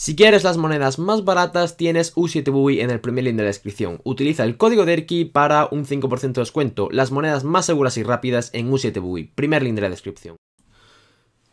Si quieres las monedas más baratas, tienes u 7 buy en el primer link de la descripción. Utiliza el código DERKI para un 5% de descuento. Las monedas más seguras y rápidas en u 7 buy primer link de la descripción.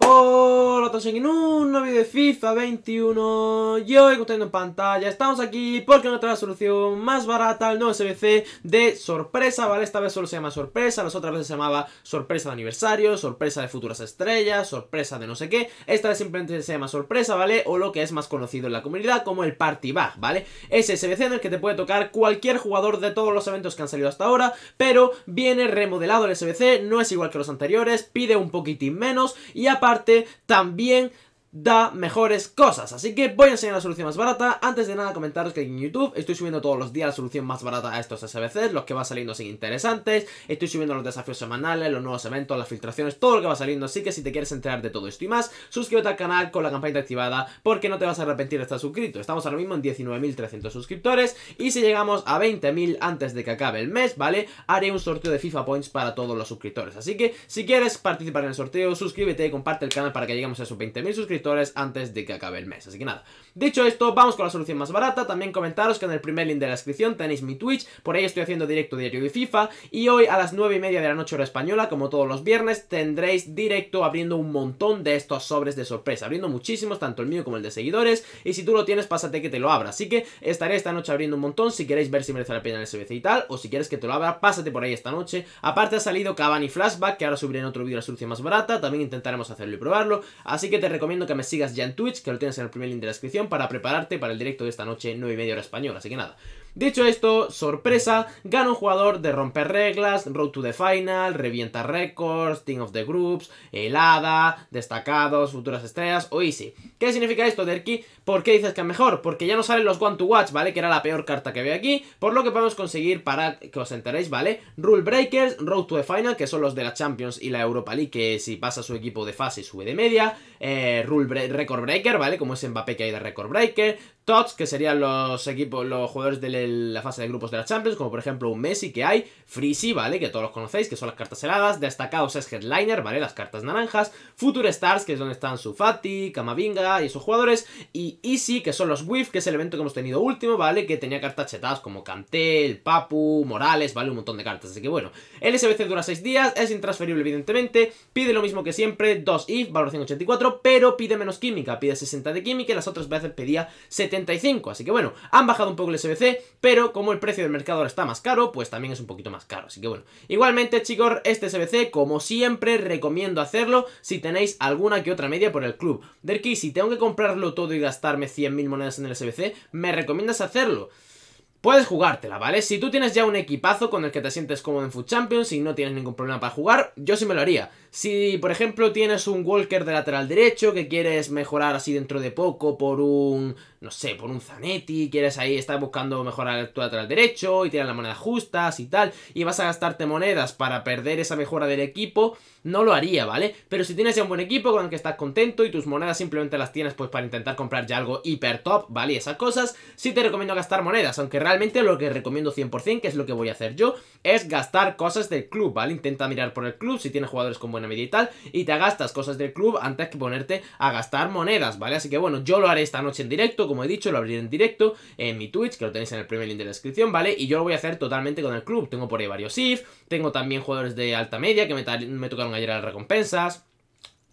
Hola a todos en un nuevo de FIFA 21 Yo hoy, en pantalla, estamos aquí porque no trae la solución más barata al nuevo SBC de sorpresa, ¿vale? Esta vez solo se llama sorpresa, las otras veces se llamaba sorpresa de aniversario, sorpresa de futuras estrellas, sorpresa de no sé qué Esta vez simplemente se llama sorpresa, ¿vale? O lo que es más conocido en la comunidad como el Party Bag, ¿vale? Ese SBC en el que te puede tocar cualquier jugador de todos los eventos que han salido hasta ahora Pero viene remodelado el SBC, no es igual que los anteriores, pide un poquitín menos y aparte también da mejores cosas. Así que voy a enseñar la solución más barata. Antes de nada, comentaros que en YouTube estoy subiendo todos los días la solución más barata a estos SBCs, los que van saliendo sin interesantes. Estoy subiendo los desafíos semanales, los nuevos eventos, las filtraciones, todo lo que va saliendo. Así que si te quieres enterar de todo esto y más, suscríbete al canal con la campanita activada porque no te vas a arrepentir de estar suscrito. Estamos ahora mismo en 19.300 suscriptores y si llegamos a 20.000 antes de que acabe el mes, ¿vale? Haré un sorteo de FIFA Points para todos los suscriptores. Así que si quieres participar en el sorteo, suscríbete y comparte el canal para que lleguemos a esos 20.000 suscriptores antes de que acabe el mes. Así que nada. Dicho esto, vamos con la solución más barata. También comentaros que en el primer link de la descripción tenéis mi Twitch. Por ahí estoy haciendo directo diario de FIFA. Y hoy a las 9 y media de la noche hora española, como todos los viernes, tendréis directo abriendo un montón de estos sobres de sorpresa. Abriendo muchísimos, tanto el mío como el de seguidores. Y si tú lo tienes, pásate que te lo abra. Así que estaré esta noche abriendo un montón. Si queréis ver si merece la pena el SBC y tal, o si quieres que te lo abra, pásate por ahí esta noche. Aparte ha salido Cabani Flashback, que ahora subiré en otro vídeo la solución más barata. También intentaremos hacerlo y probarlo. Así que te recomiendo que me sigas ya en Twitch, que lo tienes en el primer link de la descripción, para prepararte para el directo de esta noche, 9 y media hora español, Así que nada, Dicho esto, sorpresa, gana un jugador de romper reglas, Road to the Final, revienta récords, Team of the Groups, helada, destacados, futuras estrellas o Easy. ¿Qué significa esto, Derki? ¿Por qué dices que es mejor? Porque ya no salen los One to Watch, ¿vale? Que era la peor carta que veo aquí, por lo que podemos conseguir para que os enteréis, ¿vale? Rule Breakers, Road to the Final, que son los de la Champions y la Europa League, que si pasa su equipo de fase sube de media, eh, Rule Record Breaker, ¿vale? Como es Mbappé que hay de Record Breaker, Tots, que serían los equipos, los jugadores del la fase de grupos de las Champions, como por ejemplo un Messi que hay, Freezy, ¿vale? Que todos los conocéis, que son las cartas heladas, destacados es Headliner, ¿vale? Las cartas naranjas, Future Stars, que es donde están Sufati, Camavinga y esos jugadores, y Easy, que son los WIF, que es el evento que hemos tenido último, ¿vale? Que tenía cartas chetadas como Cantel Papu, Morales, ¿vale? Un montón de cartas, así que bueno, el SBC dura 6 días, es intransferible evidentemente, pide lo mismo que siempre, 2 IF, valoración 84, pero pide menos química, pide 60 de química y las otras veces pedía 75, así que bueno, han bajado un poco el SBC, pero como el precio del mercado ahora está más caro, pues también es un poquito más caro, así que bueno. Igualmente, chicos, este SBC, como siempre, recomiendo hacerlo si tenéis alguna que otra media por el club. Derki, si tengo que comprarlo todo y gastarme 100.000 monedas en el SBC, ¿me recomiendas hacerlo? puedes jugártela, ¿vale? Si tú tienes ya un equipazo con el que te sientes cómodo en Food Champions y no tienes ningún problema para jugar, yo sí me lo haría. Si, por ejemplo, tienes un Walker de lateral derecho que quieres mejorar así dentro de poco por un, no sé, por un Zanetti, quieres ahí, estar buscando mejorar tu lateral derecho y tienes las monedas justas y tal, y vas a gastarte monedas para perder esa mejora del equipo, no lo haría, ¿vale? Pero si tienes ya un buen equipo con el que estás contento y tus monedas simplemente las tienes pues para intentar comprar ya algo hiper top, ¿vale? Y esas cosas, sí te recomiendo gastar monedas, aunque realmente realmente lo que recomiendo 100%, que es lo que voy a hacer yo, es gastar cosas del club, ¿vale? Intenta mirar por el club si tienes jugadores con buena media y tal, y te gastas cosas del club antes que ponerte a gastar monedas, ¿vale? Así que bueno, yo lo haré esta noche en directo, como he dicho, lo abriré en directo en mi Twitch, que lo tenéis en el primer link de la descripción, ¿vale? Y yo lo voy a hacer totalmente con el club, tengo por ahí varios if, tengo también jugadores de alta media que me, me tocaron ayer a las recompensas...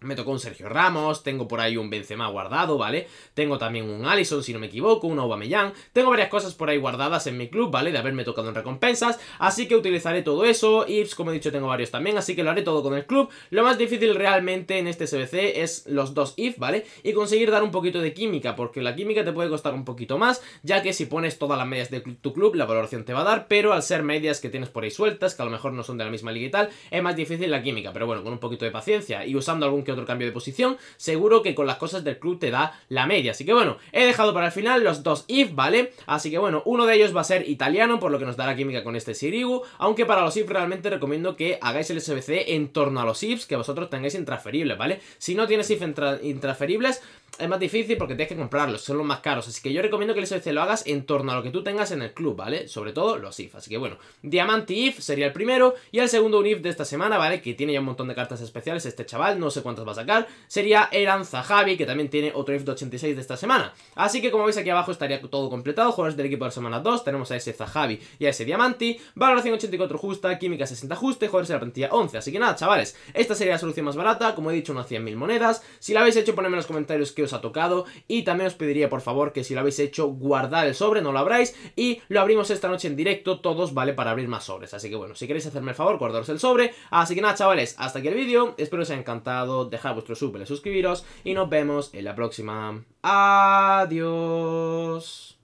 Me tocó un Sergio Ramos, tengo por ahí un Benzema guardado, ¿vale? Tengo también un Allison, si no me equivoco, un Aubameyang. Tengo varias cosas por ahí guardadas en mi club, ¿vale? De haberme tocado en recompensas. Así que utilizaré todo eso. y como he dicho, tengo varios también, así que lo haré todo con el club. Lo más difícil realmente en este SBC es los dos if, ¿vale? Y conseguir dar un poquito de química, porque la química te puede costar un poquito más, ya que si pones todas las medias de tu club, la valoración te va a dar, pero al ser medias que tienes por ahí sueltas, que a lo mejor no son de la misma liga y tal, es más difícil la química. Pero bueno, con un poquito de paciencia y usando algún que otro cambio de posición, seguro que con las cosas del club te da la media. Así que bueno, he dejado para el final los dos if, ¿vale? Así que bueno, uno de ellos va a ser italiano, por lo que nos dará química con este Sirigu, aunque para los if realmente recomiendo que hagáis el SBC en torno a los ifs que vosotros tengáis intransferibles, ¿vale? Si no tienes if intransferibles, es más difícil porque tienes que comprarlos, son los más caros. Así que yo recomiendo que el lo hagas en torno a lo que tú tengas en el club, ¿vale? Sobre todo los IF. Así que bueno, Diamante IF sería el primero. Y el segundo un IF de esta semana, ¿vale? Que tiene ya un montón de cartas especiales este chaval, no sé cuántas va a sacar. Sería Eran javi que también tiene otro IF de 86 de esta semana. Así que como veis aquí abajo estaría todo completado. Jugadores del equipo de la semana 2, tenemos a ese Zahavi y a ese Diamante. Valoración 84 justa, química 60 justa y jugadores de la plantilla 11. Así que nada, chavales, esta sería la solución más barata. Como he dicho, unas 100.000 monedas. Si la habéis hecho, ponedme en los comentarios que os ha tocado y también os pediría por favor que si lo habéis hecho guardar el sobre, no lo abráis y lo abrimos esta noche en directo todos, ¿vale? Para abrir más sobres, así que bueno, si queréis hacerme el favor, guardaros el sobre, así que nada chavales, hasta aquí el vídeo, espero os haya encantado, dejad vuestro sub, suscribiros y nos vemos en la próxima. Adiós.